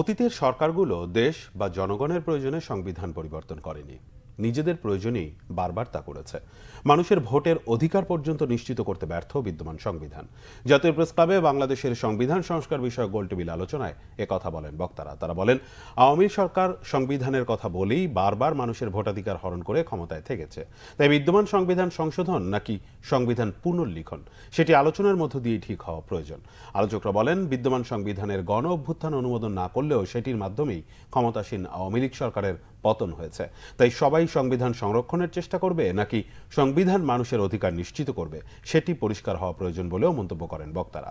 অতীতের সরকারগুলো দেশ বা জনগণের প্রয়োজনে সংবিধান পরিবর্তন করেনি নিজেদের প্রয়োজনেই বারবার তা করেছে মানুষের ভোটের অধিকার পর্যন্ত নিশ্চিত করতে ব্যর্থ বিদ্যমান সংবিধান জাতীয় প্রেস ক্লাবে বাংলাদেশের সংবিধান সংস্কার বিষয়ক গোলটেবিল আলোচনায় একথা বলেন বক্তারা তারা বলেন আওয়ামী সরকার সংবিধানের কথা বলেই বারবার মানুষের ভোটাধিকার হরণ করে ক্ষমতায় থেকেছে তাই বিদ্যমান সংবিধান সংশোধন নাকি সংবিধান পুনর্লিখন সেটি আলোচনার মধ্য দিয়ে ঠিক হওয়া প্রয়োজন আলোচকরা বলেন বিদ্যমান সংবিধানের গণ অভ্যুত্থান অনুমোদন না করলেও সেটির মাধ্যমেই ক্ষমতাসীন আওয়ামী লীগ সরকারের পতন হয়েছে তাই সবাই সংবিধান সংরক্ষণের চেষ্টা করবে নাকি সংবিধান মানুষের অধিকার নিশ্চিত করবে সেটি পরিষ্কার হওয়া প্রয়োজন বলেও মন্তব্য করেন বক্তারা